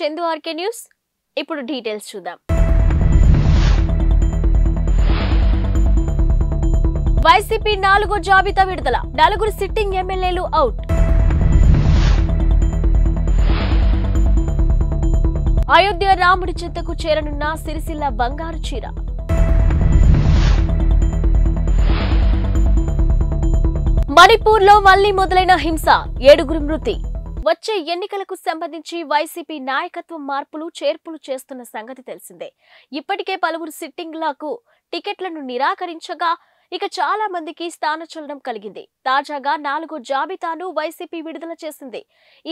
Chandu RK news ఇప్పుడు details చూద్దాం YCP నాలుగో జాబితా విడుదల నలుగురు సిట్టింగ్ ఎమ్మెల్యేలు అవుట్ అయోధ్య రాముడి చెత్తకు చేరనున్న సిరిసిల్ల బంగారు చీర మణిపూర్లో మళ్లీ మొదలైన హింస ఏడుగురు మృతి వచ్చే ఎన్నికలకు సంబంధించి వైసీపీ నాయకత్వం మార్పులు చేర్పులు చేస్తున్న సంగతి తెలిసిందే ఇప్పటికే పలువురు సిట్టింగ్లకు టికెట్లను నిరాకరించగా ఇక చాలా మందికి స్థానచలనం కలిగింది తాజాగా నాలుగు జాబితాను వైసీపీ విడుదల చేసింది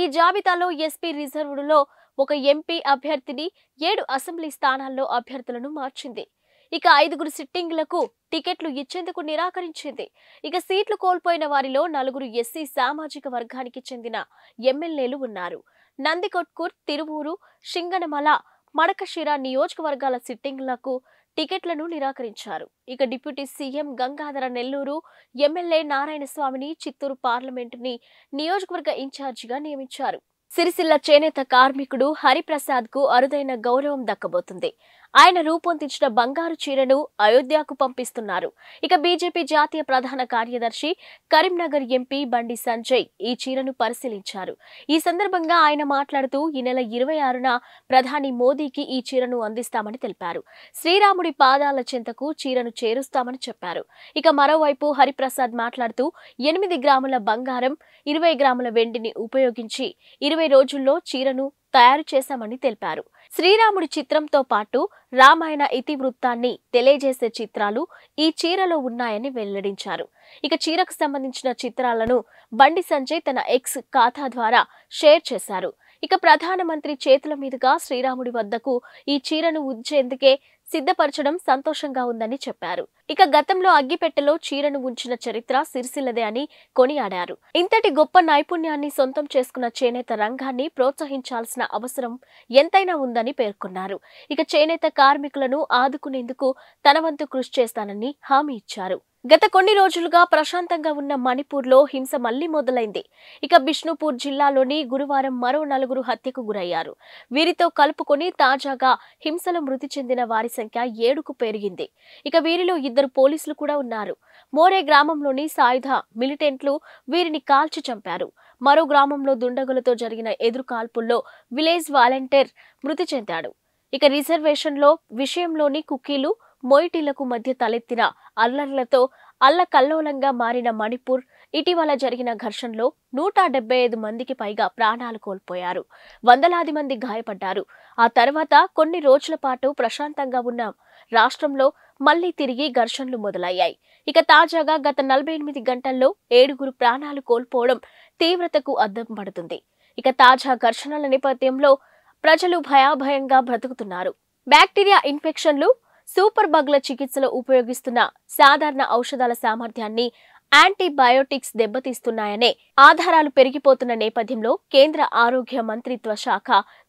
ఈ జాబితాలో ఎస్పీ రిజర్వుడులో ఒక ఎంపీ అభ్యర్థిని ఏడు అసెంబ్లీ స్థానాల్లో అభ్యర్థులను మార్చింది ఇక ఐదుగురు సిట్టింగ్లకు టికెట్లు ఇచ్చేందుకు నిరాకరించింది ఇక సీట్లు కోల్పోయిన వారిలో నలుగురు ఎస్సీ సామాజిక వర్గానికి చెందిన ఎమ్మెల్యేలు ఉన్నారు నందికొట్కూర్ తిరువూరు శింగనమల మడకశిర నియోజకవర్గాల సిట్టింగ్లకు టికెట్లను నిరాకరించారు ఇక deputy CM Gangadhara Nellore MLA నారాయణస్వామిని చిత్తూరు పార్లమెంటుని నియోజకవర్గ ఇన్ఛార్జిగా నియమించారు సిరిసిల్ల చేనేత కార్మికుడు హరిప్రసాద్ కు అరుదైన గౌరవం దక్కబోతుంది ఆయన రూపొందించిన బంగారు చీరను అయోధ్యకు పంపిస్తున్నారు ఇక బీజేపీ జాతీయ ప్రధాన కార్యదర్శి కరీంనగర్ ఎంపీ బండి సంజయ్ ఈ చీరను పరిశీలించారు ఈ సందర్భంగా ఆయన మాట్లాడుతూ ఈ నెల ఇరవై ఆరున ప్రధాని మోదీకి ఈ చీరను అందిస్తామని తెలిపారు శ్రీరాముడి పాదాల చింతకు చీరను చేరుస్తామని చెప్పారు ఇక మరోవైపు హరిప్రసాద్ మాట్లాడుతూ ఎనిమిది గ్రాముల బంగారం ఇరవై గ్రాముల వెండిని ఉపయోగించి ఇరవై రోజుల్లో చీరను తయారు చేశామని తెలిపారు శ్రీరాముడి చిత్రంతో పాటు రామాయణ ఇతివృత్తాన్ని తెలియజేసే చిత్రాలు ఈ చీరలో ఉన్నాయని వెల్లడించారు ఇక చీరకు సంబంధించిన చిత్రాలను బండి సంజయ్ తన ఎక్స్ ఖాతా ద్వారా షేర్ చేశారు ఇక ప్రధానమంత్రి చేతుల మీదుగా శ్రీరాముడి వద్దకు ఈ చీరను ఉంచేందుకే సిద్ధపరచడం సంతోషంగా ఉందని చెప్పారు ఇక గతంలో అగ్గిపెట్టెలో చీరను ఉంచిన చరిత్ర సిరిసిల్లదే అని కొనియాడారు ఇంతటి గొప్ప నైపుణ్యాన్ని సొంతం చేసుకున్న చేనేత రంగాన్ని ప్రోత్సహించాల్సిన అవసరం ఎంతైనా ఉందని పేర్కొన్నారు ఇక చేనేత కార్మికులను ఆదుకునేందుకు తన కృషి చేస్తానని హామీ ఇచ్చారు గత కొన్ని రోజులుగా ప్రశాంతంగా ఉన్న మణిపూర్లో హింస మళ్లీ మొదలైంది ఇక బిష్ణుపూర్ జిల్లాలోని గురువారం మరో నలుగురు హత్యకు గురయ్యారు వీరితో కలుపుకొని తాజాగా హింసలో మృతి చెందిన వారి సంఖ్య ఏడుకు పెరిగింది ఇక వీరిలో ఇద్దరు పోలీసులు కూడా ఉన్నారు మోరే గ్రామంలోని సాయుధ మిలిటెంట్లు వీరిని కాల్చి చంపారు మరో గ్రామంలో దుండగులతో జరిగిన ఎదురు కాల్పుల్లో విలేజ్ వాలంటీర్ మృతి చెందాడు ఇక రిజర్వేషన్లో విషయంలోని కుకీలు మొయిటీలకు మధ్య తలెత్తిన అల్లర్లతో అల్లకల్లోలంగా మారిన మణిపూర్ ఇటీవల జరిగిన ఘర్షణలో నూట డెబ్బై ఐదు మందికి పైగా ప్రాణాలు కోల్పోయారు వందలాది మంది గాయపడ్డారు ఆ తర్వాత కొన్ని రోజుల పాటు ప్రశాంతంగా ఉన్న రాష్ట్రంలో మళ్లీ తిరిగి ఘర్షణలు మొదలయ్యాయి ఇక తాజాగా గత నలభై ఎనిమిది గంటల్లో ఏడుగురు ప్రాణాలు కోల్పోవడం తీవ్రతకు అద్దం పడుతుంది ఇక తాజా ఘర్షణల నేపథ్యంలో ప్రజలు భయాభయంగా బ్రతుకుతున్నారు బ్యాక్టీరియా ఇన్ఫెక్షన్లు సూపర్ బగ్ల చికిత్సలో ఉపయోగిస్తున్న సాధారణ ఔషధాల సామర్థ్యాన్ని యాంటీబయోటిక్స్ దెబ్బతీస్తున్నాయనే ఆధారాలు పెరిగిపోతున్న నేపథ్యంలో కేంద్ర ఆరోగ్య మంత్రిత్వ శాఖ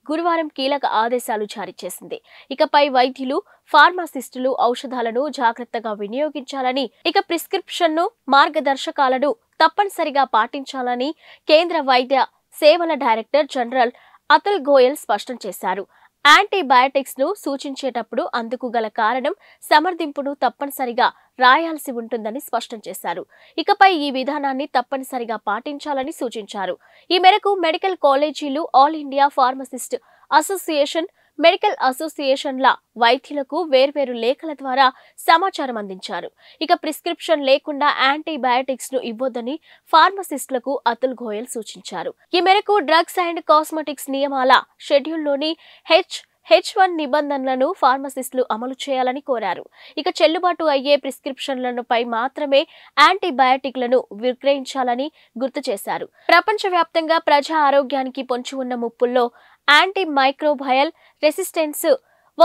గురువారం కీలక ఆదేశాలు జారీ చేసింది ఇకపై వైద్యులు ఫార్మాసిస్టులు ఔషధాలను జాగ్రత్తగా వినియోగించాలని ఇక ప్రిస్క్రిప్షన్ను మార్గదర్శకాలను తప్పనిసరిగా పాటించాలని కేంద్ర వైద్య సేవల డైరెక్టర్ జనరల్ అతుల్ గోయల్ స్పష్టం చేశారు యాంటీబయాటిక్స్ను సూచించేటప్పుడు అందుకు గల కారణం సమర్థింపును తప్పనిసరిగా రాయాల్సి ఉంటుందని స్పష్టం చేశారు ఇకపై ఈ విధానాన్ని తప్పనిసరిగా పాటించాలని సూచించారు ఈ మేరకు మెడికల్ కాలేజీలు all India pharmacist association medical అసోసియేషన్ల వైద్యులకు వేర్వేరు లేఖల ద్వారా సమాచారం అందించారు ఇక ప్రిస్క్రిప్షన్ లేకుండా యాంటీబయాటిక్స్ ను ఇవ్వొద్దని ఫార్మసిస్టులకు అతుల్ గోయల్ సూచించారు ఈ మేరకు డ్రగ్స్ అండ్ కాస్మెటిక్స్ నియమాల షెడ్యూల్లోని హెచ్ హెచ్ వన్ నిబంధనలను ఫార్మసిస్టులు అమలు చేయాలని కోరారు ఇక చెల్లుబాటు అయ్యే ప్రిస్క్రిప్షన్లను పై మాత్రమే యాంటీబయాటిక్లను విక్రయించాలని గుర్తు చేశారు ప్రపంచవ్యాప్తంగా ప్రజా ఆరోగ్యానికి పొంచి ఉన్న ముప్పుల్లో యాంటీ మైక్రోబయల్ రెసిస్టెన్స్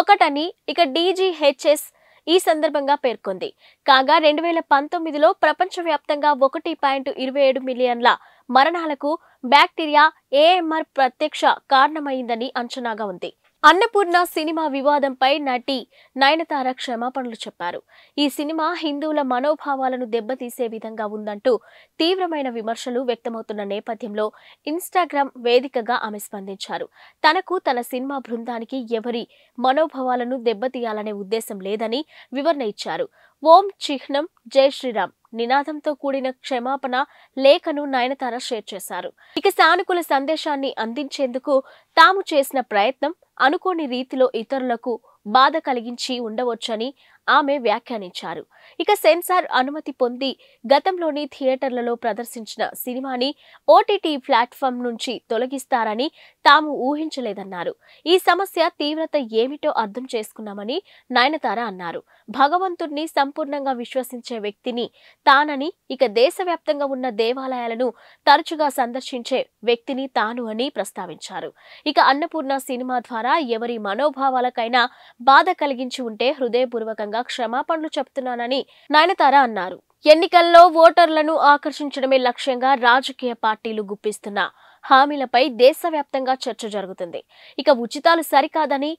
ఒకటని ఇక డీజీహెచ్ఎస్ ఈ సందర్భంగా పేర్కొంది కాగా రెండు వేల పంతొమ్మిదిలో ప్రపంచవ్యాప్తంగా ఒకటి పాయింట్ ఇరవై ఏడు మిలియన్ల మరణాలకు బ్యాక్టీరియా ఏఎంఆర్ ప్రత్యక్ష కారణమైందని అంచనాగా ఉంది అన్నపూర్ణ సినిమా వివాదంపై నటి నయనతార క్షమాపణలు చెప్పారు ఈ సినిమా హిందువుల మనోభావాలను దెబ్బతీసే విధంగా ఉందంటూ తీవ్రమైన విమర్శలు వ్యక్తమవుతున్న నేపథ్యంలో ఇన్స్టాగ్రామ్ వేదికగా ఆమె స్పందించారు తనకు తన సినిమా బృందానికి ఎవరి మనోభావాలను దెబ్బతీయాలనే ఉద్దేశం లేదని వివరణ ఇచ్చారు ఓం చిహ్నం జై శ్రీరామ్ నినాదంతో కూడిన క్షమాపణ లేఖను నయనతార షేర్ చేశారు ఇక సానుకూల సందేశాన్ని అందించేందుకు తాము చేసిన ప్రయత్నం అనుకోని రీతిలో ఇతరులకు బాధ కలిగించి ఉండవచ్చని ఆమె వ్యాఖ్యానించారు ఇక సెన్సార్ అనుమతి పొంది గతంలోని థియేటర్లలో ప్రదర్శించిన సినిమాని ఓటీటీ ప్లాట్ఫామ్ నుంచి తొలగిస్తారని తాము ఊహించలేదన్నారు ఈ సమస్య తీవ్రత ఏమిటో అర్థం చేసుకున్నామని నయనతార అన్నారు భగవంతుణ్ణి సంపూర్ణంగా విశ్వసించే వ్యక్తిని తానని ఇక దేశవ్యాప్తంగా ఉన్న దేవాలయాలను తరచుగా సందర్శించే వ్యక్తిని తాను అని ప్రస్తావించారు ఇక అన్నపూర్ణ సినిమా ద్వారా ఎవరి మనోభావాలకైనా బాధ కలిగించి ఉంటే హృదయపూర్వకంగా సందర్భంగా క్షమాపణలు చెబుతున్నానని నయనతార అన్నారు ఎన్నికల్లో ఓటర్లను ఆకర్షించడమే లక్ష్యంగా రాజకీయ పార్టీలు గుప్పిస్తున్న హామీలపై దేశవ్యాప్తంగా చర్చ జరుగుతుంది ఇక ఉచితాలు సరికాదని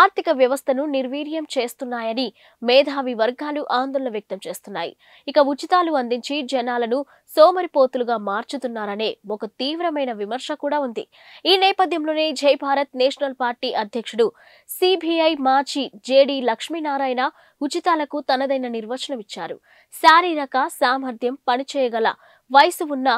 ఆర్థిక వ్యవస్థను నిర్వీర్యం చేస్తున్నాయని మేధావి వర్గాలు ఆందోళన వ్యక్తం చేస్తున్నాయి ఇక ఉచితాలు అందించి జనాలను సోమరిపోతులుగా మార్చుతున్నారనే ఒక తీవ్రమైన విమర్శ కూడా ఉంది ఈ నేపథ్యంలోనే జై భారత్ నేషనల్ పార్టీ అధ్యక్షుడు సిబిఐ మాజీ జేడి లక్ష్మీనారాయణ ఉచితాలకు తనదైన నిర్వచనం ఇచ్చారు శారీరక సామర్థ్యం పనిచేయగల వయసు ఉన్న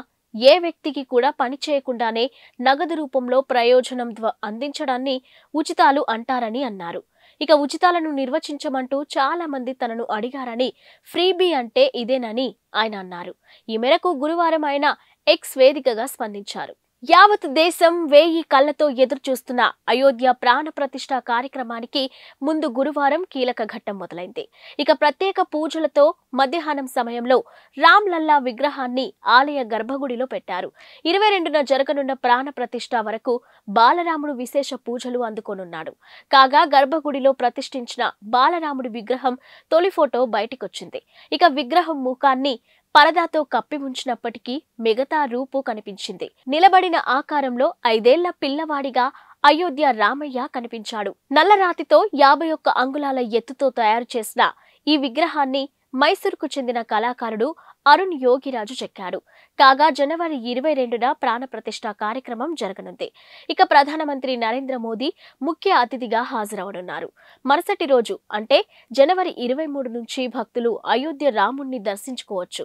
ఏ వ్యక్తికి కూడా పని చేయకుండానే నగదు రూపంలో ప్రయోజనం అందించడాన్ని ఉచితాలు అంటారని అన్నారు ఇక ఉచితాలను నిర్వచించమంటూ చాలా మంది తనను అడిగారని ఫ్రీబీ అంటే ఇదేనని ఆయన అన్నారు ఈ మేరకు గురువారం ఆయన ఎక్స్ వేదికగా స్పందించారు యావత్ దేశం వేయి కళ్లతో ఎదురు చూస్తున్న అయోధ్య ప్రాణ ప్రతిష్ట కార్యక్రమానికి ముందు గురువారం కీలక ఘట్టం మొదలైంది ఇక ప్రత్యేక పూజలతో మధ్యాహ్నం సమయంలో రామ్లల్లా విగ్రహాన్ని ఆలయ గర్భగుడిలో పెట్టారు ఇరవై రెండున జరగనున్న ప్రాణ ప్రతిష్ట వరకు బాలరాముడు విశేష పూజలు అందుకోనున్నాడు కాగా గర్భగుడిలో ప్రతిష్ఠించిన బాలరాముడి విగ్రహం తొలి ఫోటో బయటికొచ్చింది ఇక విగ్రహం ముఖాన్ని పరదాతో కప్పి ఉంచినప్పటికీ మిగతా రూపు కనిపించింది నిలబడిన ఆకారంలో ఐదేళ్ల పిల్లవాడిగా అయోధ్య రామయ్య కనిపించాడు నల్లరాతితో యాభై ఒక్క అంగుళాల ఎత్తుతో తయారు చేసిన ఈ విగ్రహాన్ని మైసూర్కు చెందిన కళాకారుడు అరుణ్ యోగిరాజు చెక్కాడు కాగా జనవరి ఇరవై రెండున ప్రాణ ప్రతిష్ట కార్యక్రమం జరగనుంది ఇక ప్రధానమంత్రి నరేంద్ర మోదీ ముఖ్య అతిథిగా హాజరవనున్నారు మరుసటి రోజు అంటే జనవరి ఇరవై మూడు నుంచి భక్తులు అయోధ్య రాముణ్ణి దర్శించుకోవచ్చు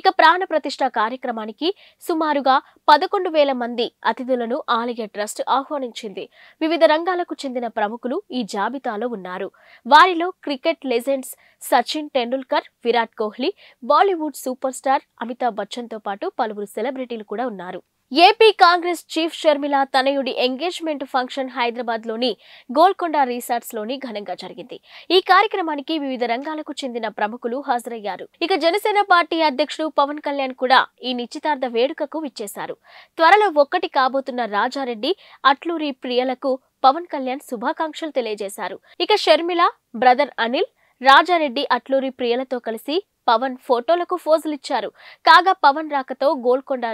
ఇక ప్రతిష్ట కార్యక్రమానికి సుమారుగా పదకొండు వేల మంది అతిథులను ఆలయ ట్రస్ట్ ఆహ్వానించింది వివిధ రంగాలకు చెందిన ప్రముఖులు ఈ జాబితాలో ఉన్నారు వారిలో cricket legends Sachin Tendulkar Virat Kohli Bollywood super star Amitabh బచ్చన్తో పాటు పలువురు సెలబ్రిటీలు కూడా ఉన్నారు ఏపీ కాంగ్రెస్ చీఫ్ షర్మిల తనయుడి ఎంగేజ్మెంట్ ఫంక్షన్ హైదరాబాద్ లోని గోల్కొండ రిసార్ట్స్ లోని ఘనంగా జరిగింది ఈ కార్యక్రమానికి వివిధ రంగాలకు చెందిన ప్రముఖులు హాజరయ్యారు ఇక జనసేన పార్టీ అధ్యక్షుడు పవన్ కళ్యాణ్ కూడా ఈ నిశ్చితార్థ వేడుకకు విచ్చేశారు త్వరలో ఒక్కటి కాబోతున్న రాజారెడ్డి అట్లూరి ప్రియలకు పవన్ కళ్యాణ్ శుభాకాంక్షలు తెలియజేశారు ఇక షర్మిల బ్రదర్ అనిల్ రాజారెడ్డి అట్లూరి ప్రియలతో కలిసి పవన్ ఫోటోలకు ఫోజులిచ్చారు కాగా పవన్ రాకతో గోల్కొండ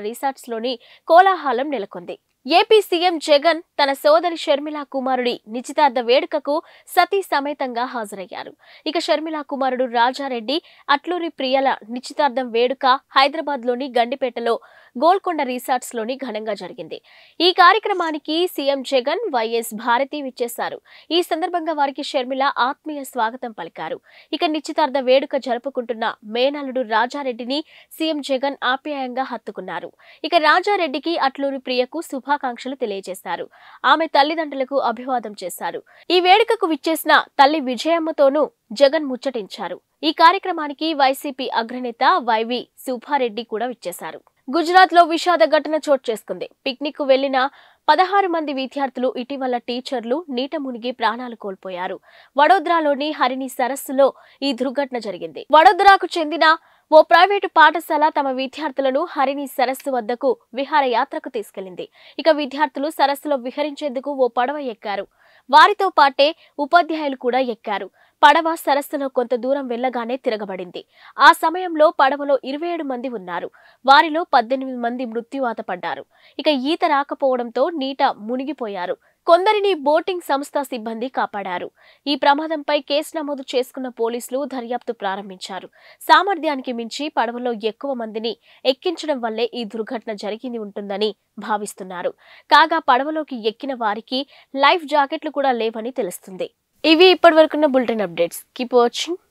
లోని కోలాహలం నెలకొంది ఏపీ సీఎం జగన్ తన సోదరి షర్మిలా కుమారుడి నిశ్చితార్థ వేడుకకు సతీ సమేతంగా హాజరయ్యారు ఇక షర్మిలా కుమారుడు రాజారెడ్డి అట్లూరి ప్రియల నిశ్చితార్థం వేడుక హైదరాబాద్లోని గండిపేటలో గోల్కొండ రిసార్ట్స్లోని ఘనంగా జరిగింది ఈ కార్యక్రమానికి సీఎం జగన్ వైఎస్ భారతి విచ్చేశారు ఈ సందర్భంగా వారికి షర్మిల ఆత్మీయ స్వాగతం పలికారు ఇక నిశ్చితార్థ వేడుక జరుపుకుంటున్న మేనల్లుడు రాజారెడ్డిని సీఎం జగన్ ఆప్యాయంగా హత్తుకున్నారు ఇక రాజారెడ్డికి అట్లూరి ప్రియకు శుభాకాంక్షలు తెలియజేశారు ఆమె తల్లిదండ్రులకు అభివాదం చేశారు ఈ వేడుకకు విచ్చేసిన తల్లి విజయమ్మతోనూ జగన్ ముచ్చటించారు ఈ కార్యక్రమానికి వైసీపీ అగ్రనేత వైవి సుబ్బారెడ్డి కూడా విచ్చేశారు గుజరాత్ లో విషాద ఘటన చోటు చేసుకుంది పిక్నిక్ కు వెళ్లిన పదహారు మంది విద్యార్థులు ఇటీవల టీచర్లు నీట మునిగి ప్రాణాలు కోల్పోయారు వడోదరాలోని హరిణి సరస్సులో ఈ దుర్ఘటన జరిగింది వడోదరాకు చెందిన ఓ ప్రైవేటు పాఠశాల తమ విద్యార్థులను హరిణి సరస్సు వద్దకు విహారయాత్రకు తీసుకెళ్లింది ఇక విద్యార్థులు సరస్సులో విహరించేందుకు ఓ పడవ ఎక్కారు వారితో పాటే ఉపాధ్యాయులు కూడా ఎక్కారు పడవ సరస్సులో కొంత దూరం వెళ్లగానే తిరగబడింది ఆ సమయంలో పడవలో ఇరవై ఏడు మంది ఉన్నారు వారిలో పద్దెనిమిది మంది మృత్యువాత పడ్డారు ఇక ఈత రాకపోవడంతో నీట మునిగిపోయారు కొందరిని బోటింగ్ సంస్థ సిబ్బంది కాపాడారు ఈ ప్రమాదంపై కేసు నమోదు చేసుకున్న పోలీసులు దర్యాప్తు ప్రారంభించారు సామర్థ్యానికి మించి పడవలో ఎక్కువ మందిని ఎక్కించడం వల్లే ఈ దుర్ఘటన జరిగింది ఉంటుందని భావిస్తున్నారు కాగా పడవలోకి ఎక్కిన వారికి లైఫ్ జాకెట్లు కూడా లేవని తెలుస్తుంది ఇవి ఇప్పటి వరకున్న బులెటిన్ అప్డేట్స్ కీప్ వాచింగ్